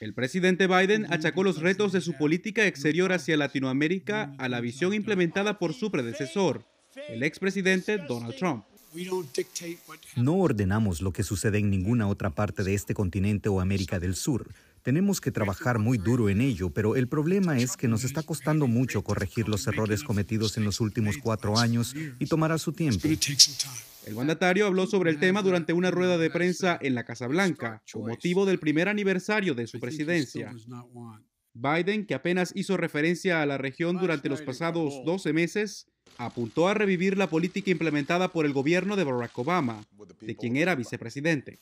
El presidente Biden achacó los retos de su política exterior hacia Latinoamérica a la visión implementada por su predecesor, el expresidente Donald Trump. No ordenamos lo que sucede en ninguna otra parte de este continente o América del Sur. Tenemos que trabajar muy duro en ello, pero el problema es que nos está costando mucho corregir los errores cometidos en los últimos cuatro años y tomará su tiempo. El mandatario habló sobre el tema durante una rueda de prensa en la Casa Blanca, con motivo del primer aniversario de su presidencia. Biden, que apenas hizo referencia a la región durante los pasados 12 meses, apuntó a revivir la política implementada por el gobierno de Barack Obama, de quien era vicepresidente.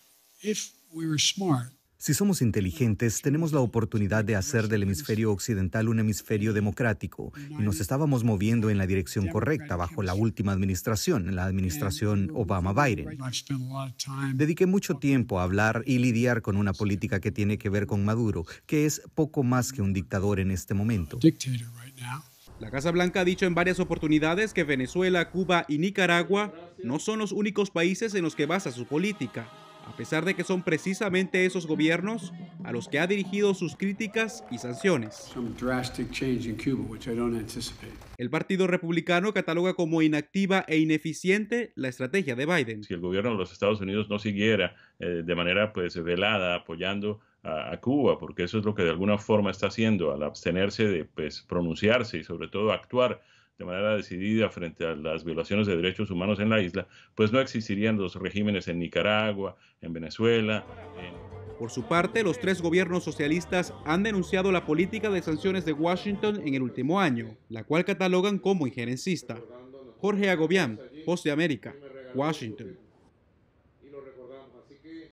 Si somos inteligentes, tenemos la oportunidad de hacer del hemisferio occidental un hemisferio democrático y nos estábamos moviendo en la dirección correcta bajo la última administración, la administración Obama-Biden. Dediqué mucho tiempo a hablar y lidiar con una política que tiene que ver con Maduro, que es poco más que un dictador en este momento. La Casa Blanca ha dicho en varias oportunidades que Venezuela, Cuba y Nicaragua no son los únicos países en los que basa su política a pesar de que son precisamente esos gobiernos a los que ha dirigido sus críticas y sanciones. El Partido Republicano cataloga como inactiva e ineficiente la estrategia de Biden. Si el gobierno de los Estados Unidos no siguiera eh, de manera pues velada apoyando a, a, Cuba, porque eso es lo que de alguna forma está haciendo al abstenerse de pues, pronunciarse y sobre todo actuar de manera decidida frente a las violaciones de derechos humanos en la isla, pues no existirían los regímenes en Nicaragua, en Venezuela. Por su parte, los tres gobiernos socialistas han denunciado la política de sanciones de Washington en el último año, la cual catalogan como injerencista. Jorge Agobián, Voz de América, Washington.